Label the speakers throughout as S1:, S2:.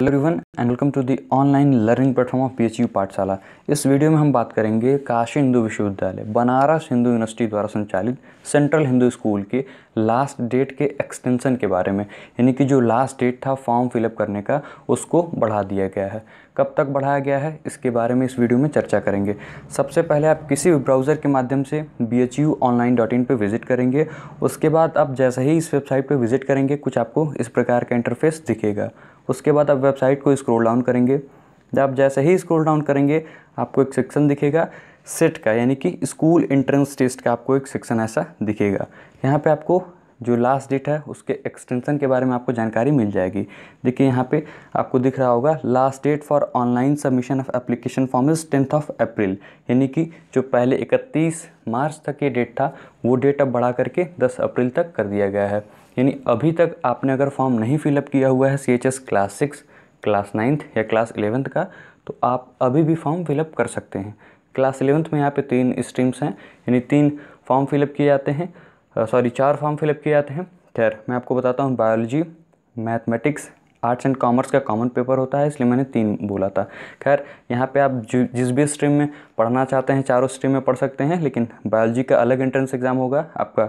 S1: hello everyone and welcome to the online learning platform of U Pathshala इस video में हम बात करेंगे काशी हिंदू विश्वविद्यालय बनारस हिंदू यूनिवर्सिटी द्वारा संचालित सेंट्रल हिंदू स्कूल के लास्ट डेट के एक्सटेंशन के बारे में यानी कि जो लास्ट डेट था फॉर्म फिलअप करने का उसको बढ़ा दिया गया है कब तक बढ़ाया गया है इसके बारे में इस वीडियो में चर्चा करेंगे सबसे पहले आप किसी भी ब्राउज़र के माध्यम से B H U online dot in पर विजिट करेंगे उसके बाद आप जैसे ही इस वेबसाइट पर विजिट करेंगे कुछ आपको इस प्रकार का इंटरफेस दिखेगा उसके बाद आप वेबसाइट को स्क्रोल डाउन करेंगे आप जैसे ही स्क्रोल डाउन करेंगे आपको एक सेक्शन दिखेगा सेट का यानी कि स्कूल एंट्रेंस टेस्ट का आपको एक सेक्शन ऐसा दिखेगा यहाँ पे आपको जो लास्ट डेट है उसके एक्सटेंशन के बारे में आपको जानकारी मिल जाएगी देखिए यहाँ पे आपको दिख रहा होगा last date for online submission of application form is tenth of April यानी कि जो पहले इकतीस मार्च तक ये डेट था वो डेट अब बढ़ा करके दस अप्रैल तक कर दिया गया है यानी अभी तक आपने अगर फॉर्म नहीं फिलअप किया हुआ है सी क्लास सिक्स क्लास नाइन्थ या क्लास इलेवेंथ का तो आप अभी भी फॉर्म फिलअप कर सकते हैं क्लास एलेवेंथ में यहाँ पर तीन स्ट्रीम्स हैं यानी तीन फॉर्म फिलअप किए जाते हैं सॉरी चार फॉर्म फिलअप किए जाते हैं खैर मैं आपको बताता हूँ biology mathematics arts and commerce का कॉमन पेपर होता है इसलिए मैंने तीन बोला था खैर यहाँ पे आप जिस भी स्ट्रीम में पढ़ना चाहते हैं चारों स्ट्रीम में पढ़ सकते हैं लेकिन बायोलॉजी का अलग एंट्रेंस एग्ज़ाम होगा आपका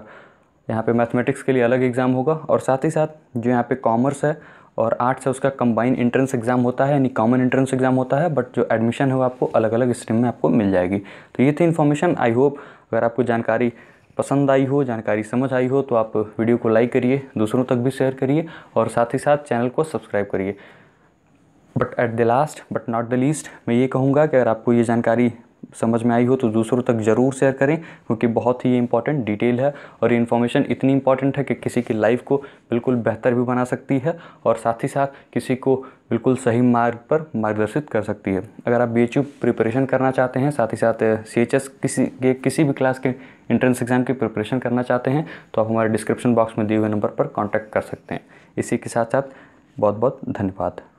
S1: यहाँ पे मैथमेटिक्स के लिए अलग एग्ज़ाम होगा और साथ ही साथ जो यहाँ पे कॉमर्स है और आर्ट्स है उसका कंबाइन एंट्रेंस एग्ज़ाम होता है यानी कॉमन एंट्रेंस एग्ज़ाम होता है बट जो एडमिशन है वो आपको अलग अलग स्ट्रीम में आपको मिल जाएगी तो ये थी इन्फॉर्मेशन आई होप अगर आपको जानकारी पसंद आई हो जानकारी समझ आई हो तो आप वीडियो को लाइक करिए दूसरों तक भी शेयर करिए और साथ ही साथ चैनल को सब्सक्राइब करिए but at the last but not the least मैं ये कहूँगा कि अगर आपको ये जानकारी समझ में आई हो तो दूसरों तक ज़रूर शेयर करें क्योंकि बहुत ही इंपॉर्टेंट डिटेल है और ये इन्फॉर्मेशन इतनी इंपॉर्टेंट है कि किसी की लाइफ को बिल्कुल बेहतर भी बना सकती है और साथ ही साथ किसी को बिल्कुल सही मार्ग पर मार्गदर्शित कर सकती है अगर आप बी प्रिपरेशन करना चाहते हैं साथ ही साथ सी किसी के किसी भी क्लास के एंट्रेंस एग्ज़ाम की प्रिपरेशन करना चाहते हैं तो आप हमारे डिस्क्रिप्शन बॉक्स में दिए हुए नंबर पर कॉन्टैक्ट कर सकते हैं इसी के साथ साथ बहुत बहुत धन्यवाद